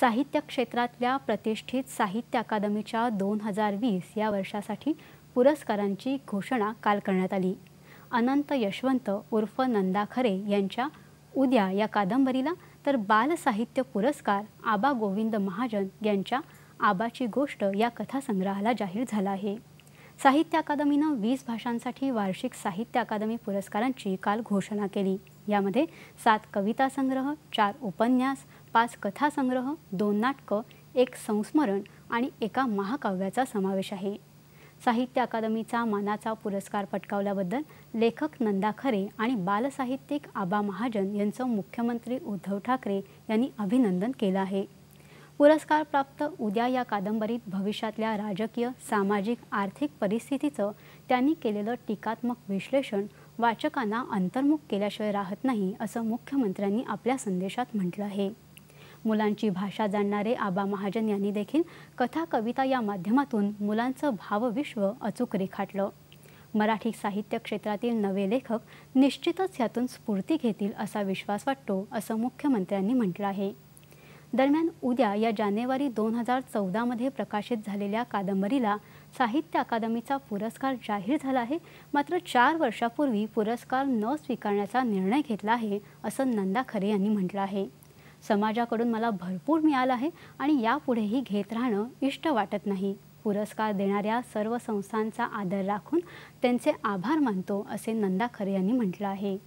साहित्य क्षेत्रातल्या प्रतिष्ठित साहित्य अकादमीच्या दोन हजार वीस या वर्षासाठी पुरस्कारांची घोषणा काल करण्यात आली अनंत यशवंत उर्फ नंदा खरे यांच्या उद्या या कादंबरीला तर बालसाहित्य पुरस्कार आबा गोविंद महाजन यांच्या आबाची गोष्ट या कथासंग्रहाला जाहीर झाला आहे साहित्य अकादमीनं वीस भाषांसाठी वार्षिक साहित्य अकादमी पुरस्कारांची काल घोषणा केली यामध्ये सात कविता संग्रह चार उपन्यास पाच कथासंग्रह दोन नाटकं एक संस्मरण आणि एका महाकाव्याचा समावेश आहे साहित्य अकादमीचा मानाचा पुरस्कार पटकावल्याबद्दल लेखक नंदा खरे आणि बालसाहित्यिक आबा महाजन यांचं मुख्यमंत्री उद्धव ठाकरे यांनी अभिनंदन केलं आहे पुरस्कार प्राप्त उद्या या कादंबरीत भविष्यातल्या राजकीय सामाजिक आर्थिक परिस्थितीचं त्यांनी केलेलं टीकात्मक विश्लेषण वाचकांना अंतर्मुख केल्याशिवाय राहत नाही असं मुख्यमंत्र्यांनी आपल्या संदेशात म्हटलं आहे मुलांची भाषा जाणणारे आबा महाजन यांनी देखील कथा कविता या माध्यमातून मुलांचं भावविश्व अचूक रेखाटलं मराठी साहित्य क्षेत्रातील नवे लेखक निश्चितच यातून स्फूर्ती घेतील असा विश्वास वाटतो असं मुख्यमंत्र्यांनी म्हटलं आहे दरम्यान उद्या या जानेवारी दोन हजार चौदामध्ये प्रकाशित झालेल्या कादंबरीला साहित्य अकादमीचा पुरस्कार जाहीर झाला आहे मात्र चार वर्षापूर्वी पुरस्कार न स्वीकारण्याचा निर्णय घेतला आहे असं नंदा खरे यांनी म्हटलं आहे समाजाकडून मला भरपूर मिळालं आहे आणि यापुढेही घेत राहणं इष्ट वाटत नाही पुरस्कार देणाऱ्या सर्व संस्थांचा आदर राखून त्यांचे आभार मानतो असे नंदा खरे यांनी म्हटलं आहे